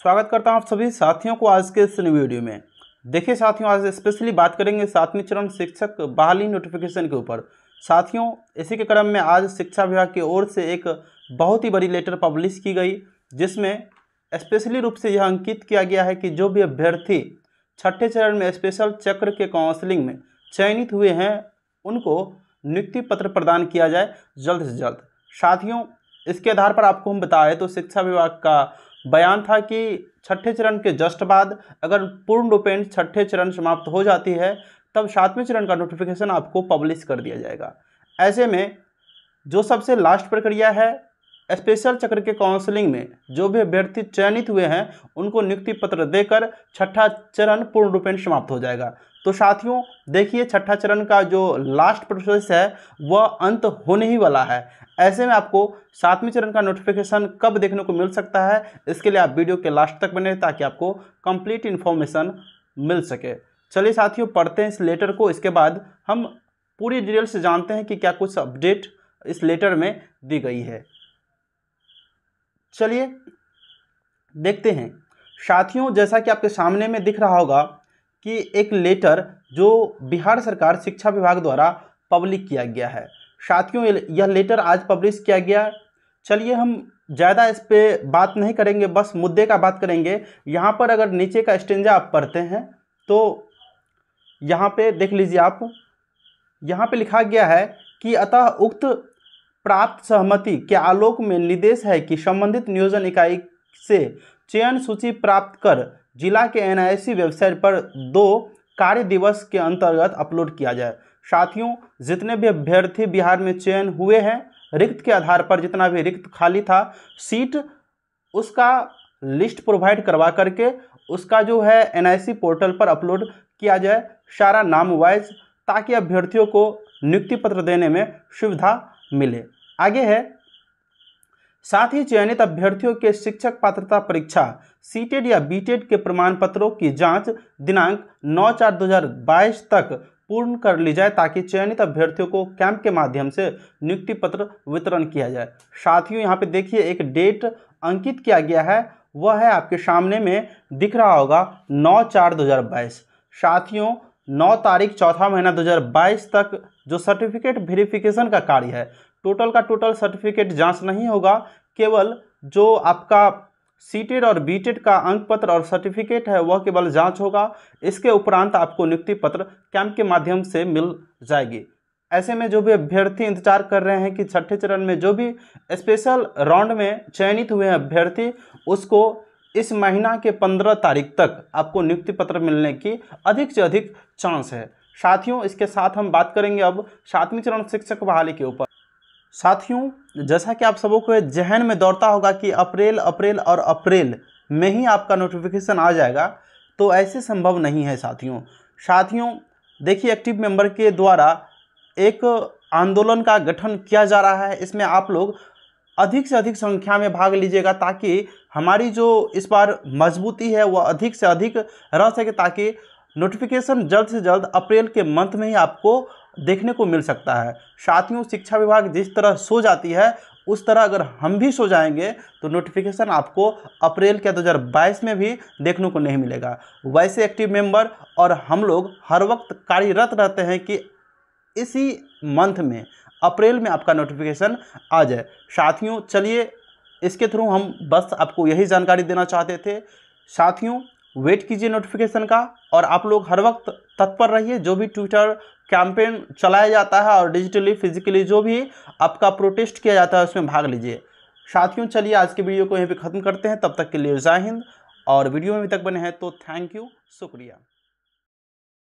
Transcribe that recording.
स्वागत करता हूं आप सभी साथियों को आज के इस वीडियो में देखिए साथियों आज स्पेशली बात करेंगे सातवीं चरण शिक्षक बहाली नोटिफिकेशन के ऊपर साथियों इसी के क्रम में आज शिक्षा विभाग की ओर से एक बहुत ही बड़ी लेटर पब्लिश की गई जिसमें स्पेशली रूप से यह अंकित किया गया है कि जो भी अभ्यर्थी छठे चरण में स्पेशल चक्र के काउंसलिंग में चयनित हुए हैं उनको नियुक्ति पत्र प्रदान किया जाए जल्द से जल्द साथियों इसके आधार पर आपको हम बताएं तो शिक्षा विभाग का बयान था कि छठे चरण के जस्ट बाद अगर पूर्ण रूपेण छठे चरण समाप्त हो जाती है तब सातवें चरण का नोटिफिकेशन आपको पब्लिश कर दिया जाएगा ऐसे में जो सबसे लास्ट प्रक्रिया है स्पेशल चक्र के काउंसलिंग में जो भी अभ्यर्थी चयनित हुए हैं उनको नियुक्ति पत्र देकर छठा चरण पूर्ण रूपेण समाप्त हो जाएगा तो साथियों देखिए छठा चरण का जो लास्ट प्रोसेस है वह अंत होने ही वाला है ऐसे में आपको सातवें चरण का नोटिफिकेशन कब देखने को मिल सकता है इसके लिए आप वीडियो के लास्ट तक बने ताकि आपको कंप्लीट इन्फॉर्मेशन मिल सके चलिए साथियों पढ़ते हैं इस लेटर को इसके बाद हम पूरी डिटेल से जानते हैं कि क्या कुछ अपडेट इस लेटर में दी गई है चलिए देखते हैं साथियों जैसा कि आपके सामने में दिख रहा होगा कि एक लेटर जो बिहार सरकार शिक्षा विभाग द्वारा पब्लिक किया गया है साथियों यह लेटर आज पब्लिश किया गया चलिए हम ज़्यादा इस पर बात नहीं करेंगे बस मुद्दे का बात करेंगे यहाँ पर अगर नीचे का स्टेंजा आप पढ़ते हैं तो यहाँ पे देख लीजिए आप यहाँ पे लिखा गया है कि अतः उक्त प्राप्त सहमति के आलोक में निर्देश है कि संबंधित नियोजन इकाई से चयन सूची प्राप्त कर जिला के एनआईसी वेबसाइट पर दो कार्य दिवस के अंतर्गत अपलोड किया जाए साथियों जितने भी अभ्यर्थी बिहार में चयन हुए हैं रिक्त के आधार पर जितना भी रिक्त खाली था सीट उसका लिस्ट प्रोवाइड करवा करके उसका जो है एनआईसी पोर्टल पर अपलोड किया जाए सारा नाम वाइज ताकि अभ्यर्थियों को नियुक्ति पत्र देने में सुविधा मिले आगे है साथ ही चयनित अभ्यर्थियों के शिक्षक पात्रता परीक्षा सीटेड e या बीटेड e के प्रमाण पत्रों की जांच दिनांक 9 चार 2022 तक पूर्ण कर ली जाए ताकि चयनित अभ्यर्थियों को कैंप के माध्यम से नियुक्ति पत्र वितरण किया जाए साथियों यहाँ पे देखिए एक डेट अंकित किया गया है वह है आपके सामने में दिख रहा होगा 9 चार 2022 साथियों 9 तारीख चौथा महीना 2022 तक जो सर्टिफिकेट वेरिफिकेशन का कार्य है टोटल का टोटल सर्टिफिकेट जाँच नहीं होगा केवल जो आपका सीटेड e और बीटेड e का अंक पत्र और सर्टिफिकेट है वह केवल जांच होगा इसके उपरांत आपको नियुक्ति पत्र कैंप के माध्यम से मिल जाएगी ऐसे में जो भी अभ्यर्थी इंतजार कर रहे हैं कि छठे चरण में जो भी स्पेशल राउंड में चयनित हुए हैं अभ्यर्थी उसको इस महीना के पंद्रह तारीख तक आपको नियुक्ति पत्र मिलने की अधिक से अधिक चांस है साथियों इसके साथ हम बात करेंगे अब सातवीं चरण शिक्षक बहाली के ऊपर साथियों जैसा कि आप सबों को जहन में दौड़ता होगा कि अप्रैल अप्रैल और अप्रैल में ही आपका नोटिफिकेशन आ जाएगा तो ऐसे संभव नहीं है साथियों साथियों देखिए एक्टिव मेंबर के द्वारा एक आंदोलन का गठन किया जा रहा है इसमें आप लोग अधिक से अधिक संख्या में भाग लीजिएगा ताकि हमारी जो इस बार मजबूती है वह अधिक से अधिक रह सके ताकि नोटिफिकेशन जल्द से जल्द अप्रैल के मंथ में ही आपको देखने को मिल सकता है साथियों शिक्षा विभाग जिस तरह सो जाती है उस तरह अगर हम भी सो जाएंगे तो नोटिफिकेशन आपको अप्रैल के 2022 में भी देखने को नहीं मिलेगा वैसे एक्टिव मेंबर और हम लोग हर वक्त कार्यरत रहते हैं कि इसी मंथ में अप्रैल में आपका नोटिफिकेशन आ जाए साथियों चलिए इसके थ्रू हम बस आपको यही जानकारी देना चाहते थे साथियों वेट कीजिए नोटिफिकेशन का और आप लोग हर वक्त तत्पर रहिए जो भी ट्विटर कैंपेन चलाया जाता है और डिजिटली फिजिकली जो भी आपका प्रोटेस्ट किया जाता है उसमें भाग लीजिए साथियों चलिए आज के वीडियो को यहीं पे ख़त्म करते हैं तब तक के लिए जय हिंद और वीडियो में अभी तक बने हैं तो थैंक यू शुक्रिया